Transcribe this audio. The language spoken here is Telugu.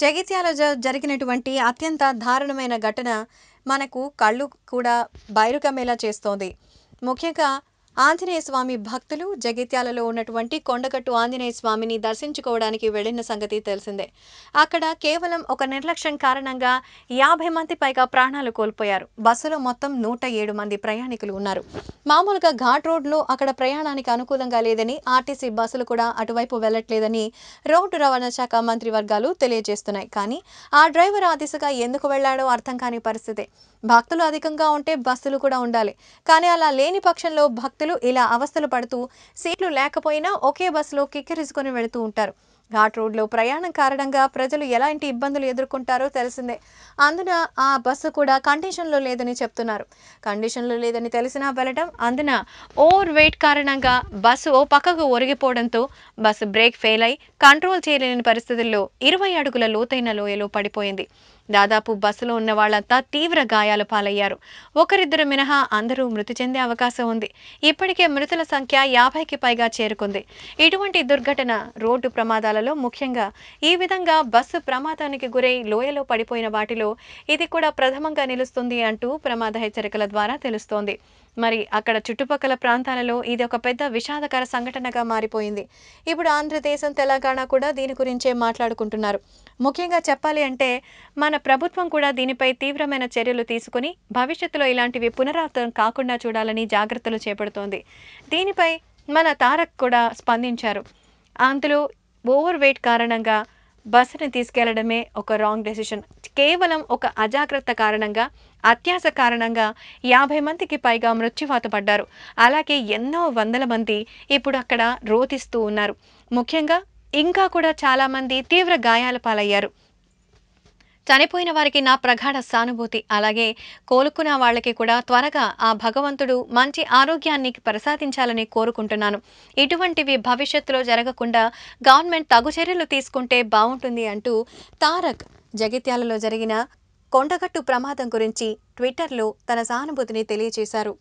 జగిత్యాల జరిగినటువంటి అత్యంత దారుణమైన ఘటన మనకు కళ్ళు కూడా బైరు చేస్తోంది ముఖ్యంగా ఆంజనేయ స్వామి భక్తులు జగిత్యాలలో ఉన్నటువంటి కొండగట్టు ఆంజనేయ స్వామిని దర్శించుకోవడానికి వెళ్లిన సంగతి తెలిసిందే అక్కడ కేవలం ఒక నిర్లక్ష్యం కారణంగా యాభై మంది పైగా ప్రాణాలు కోల్పోయారు బస్సులో మొత్తం నూట ఏడు మంది ప్రయాణికులు ఉన్నారు మామూలుగా ఘాట్ రోడ్లో అక్కడ ప్రయాణానికి అనుకూలంగా లేదని ఆర్టీసీ బస్సులు కూడా అటువైపు వెళ్లట్లేదని రోడ్డు రవాణా శాఖ మంత్రి వర్గాలు తెలియజేస్తున్నాయి కానీ ఆ డ్రైవర్ ఆ దిశగా ఎందుకు వెళ్లాడో అర్థం కాని పరిస్థితే భక్తులు అధికంగా ఉంటే బస్సులు కూడా ఉండాలి కానీ అలా లేని పక్షంలో భక్తులు భక్తులు ఇలా అవస్థలు పడుతూ సీట్లు లేకపోయినా ఒకే బస్సులో కిక్కిరిసుకొని వెళుతూ ఉంటారు ఘాట్ రోడ్లో ప్రయాణం కారణంగా ప్రజలు ఎలాంటి ఇబ్బందులు ఎదుర్కొంటారో తెలిసిందే అందున ఆ బస్సు కూడా కండిషన్లో లేదని చెప్తున్నారు కండిషన్లో లేదని తెలిసినా వెళ్ళడం అందున ఓవర్ వెయిట్ కారణంగా బస్సు ఓ పక్కకు ఒరిగిపోవడంతో బస్సు బ్రేక్ ఫెయిల్ అయి కంట్రోల్ చేయలేని పరిస్థితుల్లో ఇరవై అడుగుల లోతైన లోయలో పడిపోయింది దాదాపు బస్సులో ఉన్న వాళ్ళంతా తీవ్ర గాయాల పాలయ్యారు ఒకరిద్దరు మినహా అందరూ మృతి చెందే అవకాశం ఉంది ఇప్పటికే మృతుల సంఖ్య యాభైకి పైగా చేరుకుంది ఇటువంటి దుర్ఘటన రోడ్డు ప్రమాదాల జిల్లాలలో ముఖ్యంగా ఈ విధంగా బస్సు ప్రమాదానికి గురై లోయలో పడిపోయిన వాటిలో ఇది కూడా ప్రథమంగా నిలుస్తుంది అంటూ ప్రమాద హెచ్చరికల ద్వారా తెలుస్తోంది మరి అక్కడ చుట్టుపక్కల ప్రాంతాలలో ఇది ఒక పెద్ద విషాదకర సంఘటనగా మారిపోయింది ఇప్పుడు ఆంధ్రదేశం తెలంగాణ కూడా దీని గురించే మాట్లాడుకుంటున్నారు ముఖ్యంగా చెప్పాలి అంటే మన ప్రభుత్వం కూడా దీనిపై తీవ్రమైన చర్యలు తీసుకుని భవిష్యత్తులో ఇలాంటివి పునరావృతం కాకుండా చూడాలని జాగ్రత్తలు చేపడుతోంది దీనిపై మన తారక్ కూడా స్పందించారు అందులో ఓవర్ వెయిట్ కారణంగా బస్సుని తీసుకెళ్లడమే ఒక రాంగ్ డెసిషన్ కేవలం ఒక అజాగ్రత్త కారణంగా అత్యాస కారణంగా యాభై మందికి పైగా మృత్యువాత పడ్డారు అలాగే ఎన్నో వందల మంది ఇప్పుడు అక్కడ రోతిస్తూ ఉన్నారు ముఖ్యంగా ఇంకా కూడా చాలామంది తీవ్ర గాయాల పాలయ్యారు చనిపోయిన వారికి నా ప్రగాఢ సానుభూతి అలాగే కోలుకున్న వాళ్ళకి కూడా త్వరగా ఆ భగవంతుడు మంచి ఆరోగ్యాన్ని ప్రసాదించాలని కోరుకుంటున్నాను ఇటువంటివి భవిష్యత్తులో జరగకుండా గవర్నమెంట్ తగు చర్యలు తీసుకుంటే బాగుంటుంది అంటూ తారక్ జగిత్యాలలో జరిగిన కొండగట్టు ప్రమాదం గురించి ట్విట్టర్లో తన సానుభూతిని తెలియజేశారు